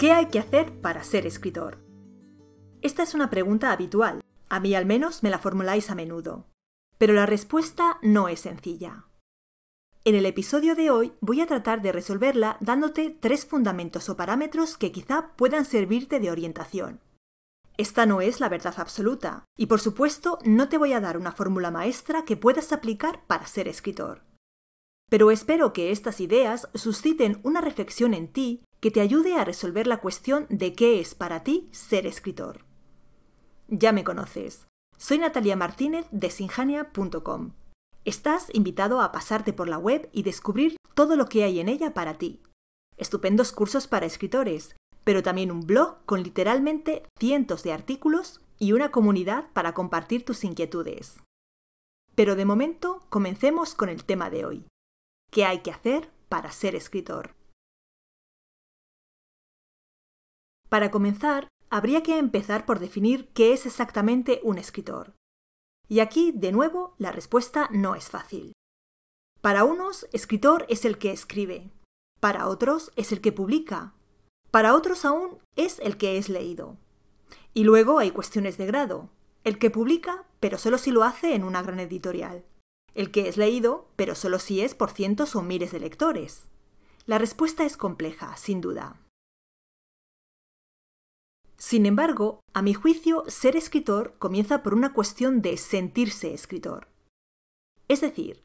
¿Qué hay que hacer para ser escritor? Esta es una pregunta habitual. A mí al menos me la formuláis a menudo. Pero la respuesta no es sencilla. En el episodio de hoy voy a tratar de resolverla dándote tres fundamentos o parámetros que quizá puedan servirte de orientación. Esta no es la verdad absoluta, y por supuesto no te voy a dar una fórmula maestra que puedas aplicar para ser escritor. Pero espero que estas ideas susciten una reflexión en ti que te ayude a resolver la cuestión de qué es para ti ser escritor. Ya me conoces. Soy Natalia Martínez de sinjania.com. Estás invitado a pasarte por la web y descubrir todo lo que hay en ella para ti. Estupendos cursos para escritores, pero también un blog con literalmente cientos de artículos y una comunidad para compartir tus inquietudes. Pero de momento, comencemos con el tema de hoy. ¿Qué hay que hacer para ser escritor? Para comenzar, habría que empezar por definir qué es exactamente un escritor. Y aquí, de nuevo, la respuesta no es fácil. Para unos, escritor es el que escribe, para otros es el que publica, para otros aún es el que es leído. Y luego hay cuestiones de grado, el que publica, pero solo si lo hace en una gran editorial el que es leído, pero solo si es por cientos o miles de lectores. La respuesta es compleja, sin duda. Sin embargo, a mi juicio, ser escritor comienza por una cuestión de sentirse escritor. Es decir,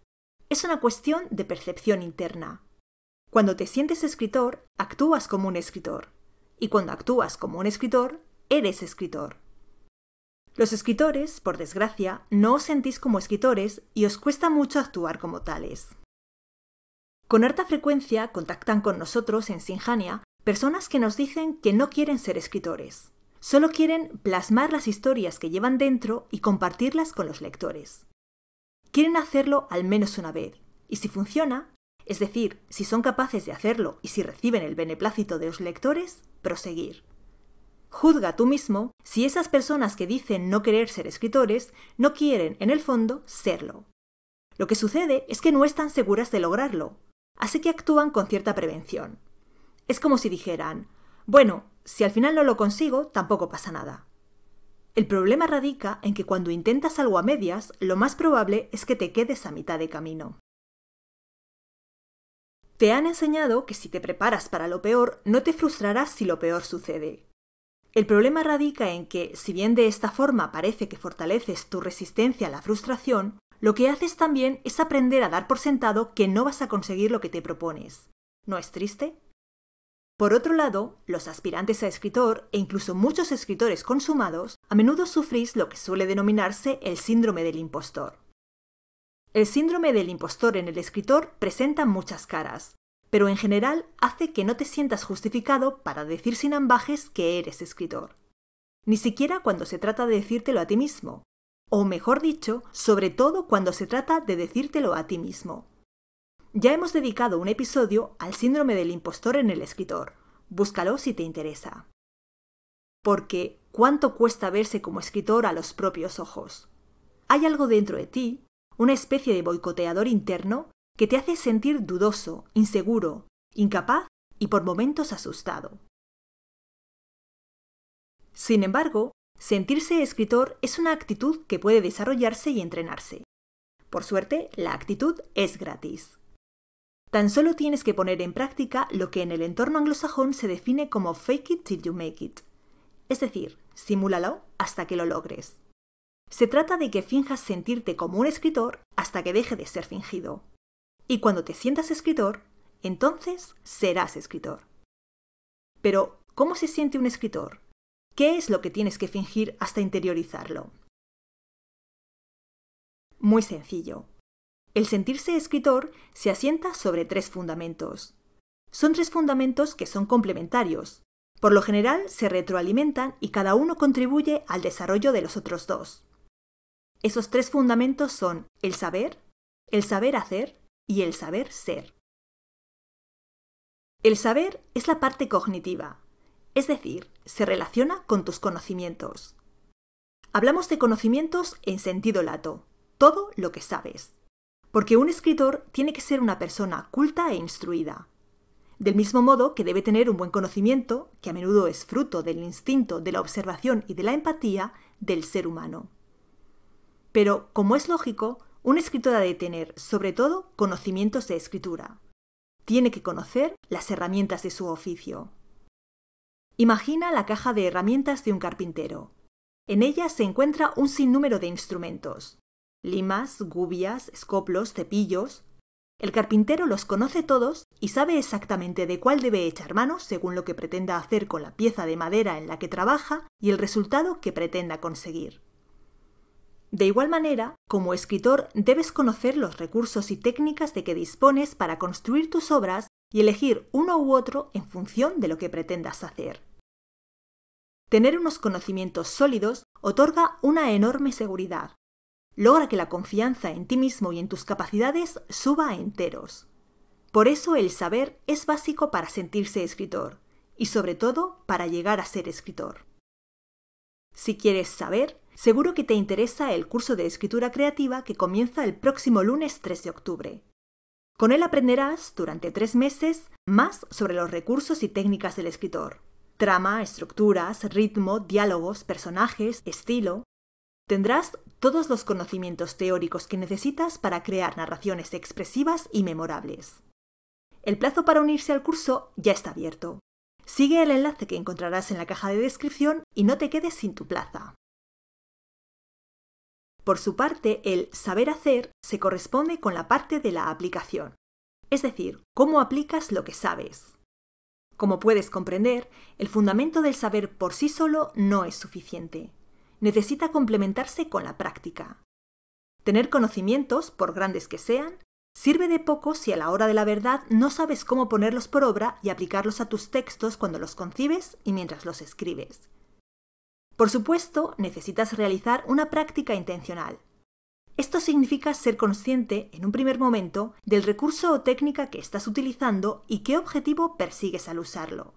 es una cuestión de percepción interna. Cuando te sientes escritor, actúas como un escritor. Y cuando actúas como un escritor, eres escritor. Los escritores, por desgracia, no os sentís como escritores y os cuesta mucho actuar como tales. Con harta frecuencia contactan con nosotros en Sinjania personas que nos dicen que no quieren ser escritores, solo quieren plasmar las historias que llevan dentro y compartirlas con los lectores. Quieren hacerlo al menos una vez, y si funciona, es decir, si son capaces de hacerlo y si reciben el beneplácito de los lectores, proseguir. Juzga tú mismo si esas personas que dicen no querer ser escritores no quieren, en el fondo, serlo. Lo que sucede es que no están seguras de lograrlo, así que actúan con cierta prevención. Es como si dijeran, bueno, si al final no lo consigo, tampoco pasa nada. El problema radica en que cuando intentas algo a medias, lo más probable es que te quedes a mitad de camino. Te han enseñado que si te preparas para lo peor, no te frustrarás si lo peor sucede. El problema radica en que, si bien de esta forma parece que fortaleces tu resistencia a la frustración, lo que haces también es aprender a dar por sentado que no vas a conseguir lo que te propones. ¿No es triste? Por otro lado, los aspirantes a escritor e incluso muchos escritores consumados a menudo sufrís lo que suele denominarse el síndrome del impostor. El síndrome del impostor en el escritor presenta muchas caras, pero en general hace que no te sientas justificado para decir sin ambajes que eres escritor. Ni siquiera cuando se trata de decírtelo a ti mismo, o mejor dicho, sobre todo cuando se trata de decírtelo a ti mismo. Ya hemos dedicado un episodio al síndrome del impostor en el escritor. Búscalo si te interesa. Porque, ¿cuánto cuesta verse como escritor a los propios ojos? Hay algo dentro de ti, una especie de boicoteador interno, que te hace sentir dudoso, inseguro, incapaz y por momentos asustado. Sin embargo, sentirse escritor es una actitud que puede desarrollarse y entrenarse. Por suerte, la actitud es gratis. Tan solo tienes que poner en práctica lo que en el entorno anglosajón se define como fake it till you make it. Es decir, simúlalo hasta que lo logres. Se trata de que finjas sentirte como un escritor hasta que deje de ser fingido. Y cuando te sientas escritor, entonces serás escritor. Pero, ¿cómo se siente un escritor? ¿Qué es lo que tienes que fingir hasta interiorizarlo? Muy sencillo. El sentirse escritor se asienta sobre tres fundamentos. Son tres fundamentos que son complementarios. Por lo general se retroalimentan y cada uno contribuye al desarrollo de los otros dos. Esos tres fundamentos son el saber, el saber hacer y el saber ser. El saber es la parte cognitiva, es decir, se relaciona con tus conocimientos. Hablamos de conocimientos en sentido lato, todo lo que sabes, porque un escritor tiene que ser una persona culta e instruida. Del mismo modo que debe tener un buen conocimiento, que a menudo es fruto del instinto, de la observación y de la empatía del ser humano. Pero, como es lógico, un escritor ha de tener, sobre todo, conocimientos de escritura. Tiene que conocer las herramientas de su oficio. Imagina la caja de herramientas de un carpintero. En ella se encuentra un sinnúmero de instrumentos. Limas, gubias, escoplos, cepillos. El carpintero los conoce todos y sabe exactamente de cuál debe echar mano según lo que pretenda hacer con la pieza de madera en la que trabaja y el resultado que pretenda conseguir. De igual manera, como escritor debes conocer los recursos y técnicas de que dispones para construir tus obras y elegir uno u otro en función de lo que pretendas hacer. Tener unos conocimientos sólidos otorga una enorme seguridad. Logra que la confianza en ti mismo y en tus capacidades suba a enteros. Por eso el saber es básico para sentirse escritor y sobre todo para llegar a ser escritor. Si quieres saber, Seguro que te interesa el curso de escritura creativa que comienza el próximo lunes 3 de octubre. Con él aprenderás durante tres meses más sobre los recursos y técnicas del escritor. Trama, estructuras, ritmo, diálogos, personajes, estilo. Tendrás todos los conocimientos teóricos que necesitas para crear narraciones expresivas y memorables. El plazo para unirse al curso ya está abierto. Sigue el enlace que encontrarás en la caja de descripción y no te quedes sin tu plaza. Por su parte, el saber hacer se corresponde con la parte de la aplicación, es decir, cómo aplicas lo que sabes. Como puedes comprender, el fundamento del saber por sí solo no es suficiente. Necesita complementarse con la práctica. Tener conocimientos, por grandes que sean, sirve de poco si a la hora de la verdad no sabes cómo ponerlos por obra y aplicarlos a tus textos cuando los concibes y mientras los escribes. Por supuesto, necesitas realizar una práctica intencional. Esto significa ser consciente, en un primer momento, del recurso o técnica que estás utilizando y qué objetivo persigues al usarlo.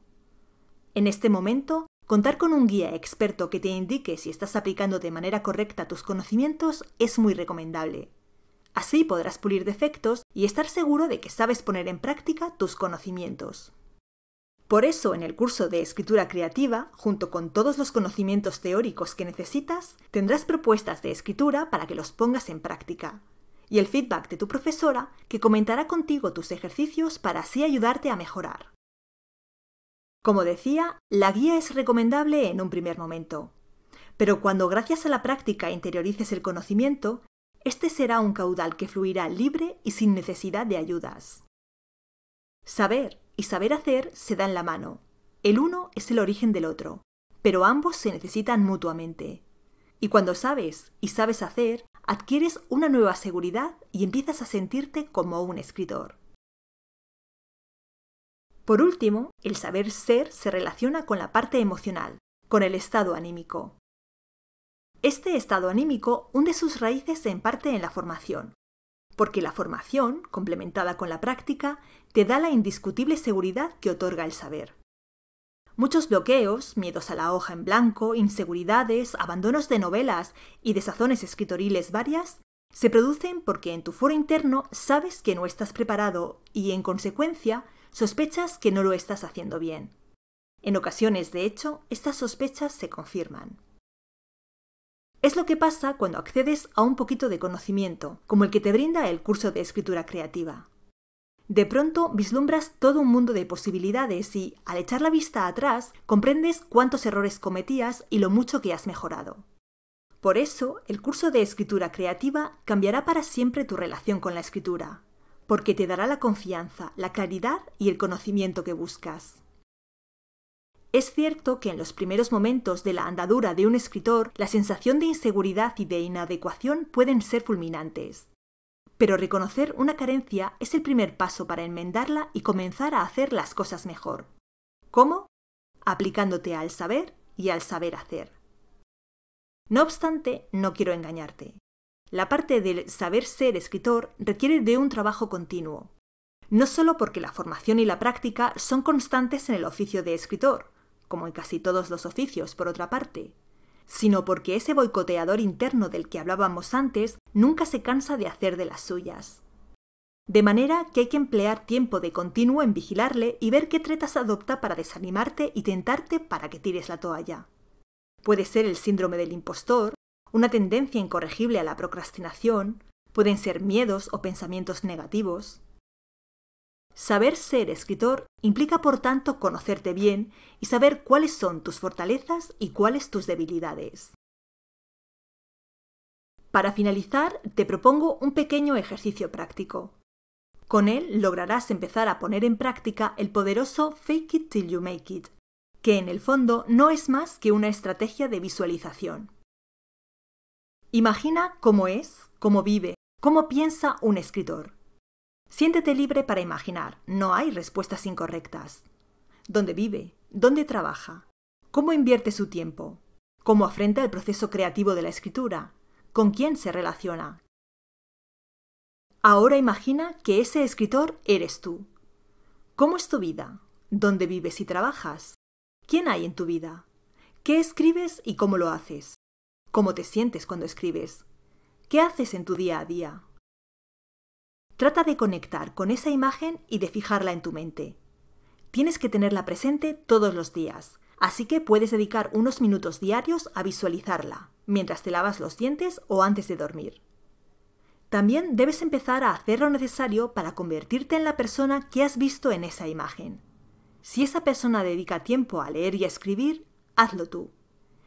En este momento, contar con un guía experto que te indique si estás aplicando de manera correcta tus conocimientos es muy recomendable. Así podrás pulir defectos y estar seguro de que sabes poner en práctica tus conocimientos. Por eso, en el curso de escritura creativa, junto con todos los conocimientos teóricos que necesitas, tendrás propuestas de escritura para que los pongas en práctica. Y el feedback de tu profesora, que comentará contigo tus ejercicios para así ayudarte a mejorar. Como decía, la guía es recomendable en un primer momento. Pero cuando gracias a la práctica interiorices el conocimiento, este será un caudal que fluirá libre y sin necesidad de ayudas. Saber, y saber hacer se dan la mano. El uno es el origen del otro, pero ambos se necesitan mutuamente. Y cuando sabes y sabes hacer, adquieres una nueva seguridad y empiezas a sentirte como un escritor. Por último, el saber ser se relaciona con la parte emocional, con el estado anímico. Este estado anímico hunde sus raíces en parte en la formación, porque la formación, complementada con la práctica, te da la indiscutible seguridad que otorga el saber. Muchos bloqueos, miedos a la hoja en blanco, inseguridades, abandonos de novelas y desazones escritoriles varias se producen porque en tu foro interno sabes que no estás preparado y, en consecuencia, sospechas que no lo estás haciendo bien. En ocasiones, de hecho, estas sospechas se confirman. Es lo que pasa cuando accedes a un poquito de conocimiento, como el que te brinda el curso de escritura creativa. De pronto vislumbras todo un mundo de posibilidades y, al echar la vista atrás, comprendes cuántos errores cometías y lo mucho que has mejorado. Por eso, el curso de escritura creativa cambiará para siempre tu relación con la escritura, porque te dará la confianza, la claridad y el conocimiento que buscas. Es cierto que en los primeros momentos de la andadura de un escritor, la sensación de inseguridad y de inadecuación pueden ser fulminantes pero reconocer una carencia es el primer paso para enmendarla y comenzar a hacer las cosas mejor. ¿Cómo? Aplicándote al saber y al saber hacer. No obstante, no quiero engañarte. La parte del saber ser escritor requiere de un trabajo continuo, no solo porque la formación y la práctica son constantes en el oficio de escritor, como en casi todos los oficios, por otra parte, sino porque ese boicoteador interno del que hablábamos antes nunca se cansa de hacer de las suyas. De manera que hay que emplear tiempo de continuo en vigilarle y ver qué tretas adopta para desanimarte y tentarte para que tires la toalla. Puede ser el síndrome del impostor, una tendencia incorregible a la procrastinación, pueden ser miedos o pensamientos negativos. Saber ser escritor implica, por tanto, conocerte bien y saber cuáles son tus fortalezas y cuáles tus debilidades. Para finalizar, te propongo un pequeño ejercicio práctico. Con él lograrás empezar a poner en práctica el poderoso Fake It Till You Make It, que en el fondo no es más que una estrategia de visualización. Imagina cómo es, cómo vive, cómo piensa un escritor. Siéntete libre para imaginar, no hay respuestas incorrectas. ¿Dónde vive? ¿Dónde trabaja? ¿Cómo invierte su tiempo? ¿Cómo afrenta el proceso creativo de la escritura? ¿Con quién se relaciona? Ahora imagina que ese escritor eres tú. ¿Cómo es tu vida? ¿Dónde vives y trabajas? ¿Quién hay en tu vida? ¿Qué escribes y cómo lo haces? ¿Cómo te sientes cuando escribes? ¿Qué haces en tu día a día? Trata de conectar con esa imagen y de fijarla en tu mente. Tienes que tenerla presente todos los días, así que puedes dedicar unos minutos diarios a visualizarla, mientras te lavas los dientes o antes de dormir. También debes empezar a hacer lo necesario para convertirte en la persona que has visto en esa imagen. Si esa persona dedica tiempo a leer y a escribir, hazlo tú.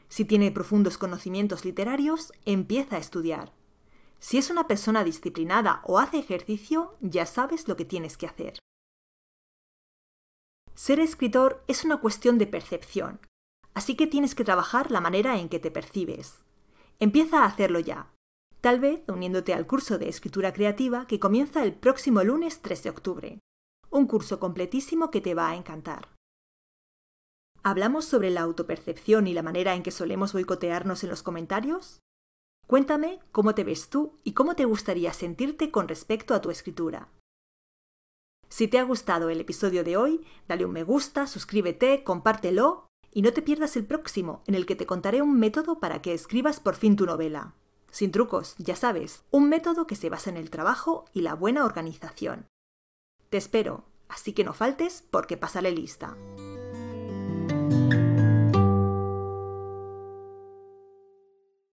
Si tiene profundos conocimientos literarios, empieza a estudiar. Si es una persona disciplinada o hace ejercicio, ya sabes lo que tienes que hacer. Ser escritor es una cuestión de percepción, así que tienes que trabajar la manera en que te percibes. Empieza a hacerlo ya, tal vez uniéndote al curso de escritura creativa que comienza el próximo lunes 3 de octubre, un curso completísimo que te va a encantar. ¿Hablamos sobre la autopercepción y la manera en que solemos boicotearnos en los comentarios? Cuéntame cómo te ves tú y cómo te gustaría sentirte con respecto a tu escritura. Si te ha gustado el episodio de hoy, dale un me gusta, suscríbete, compártelo y no te pierdas el próximo en el que te contaré un método para que escribas por fin tu novela. Sin trucos, ya sabes, un método que se basa en el trabajo y la buena organización. Te espero, así que no faltes porque pasaré lista.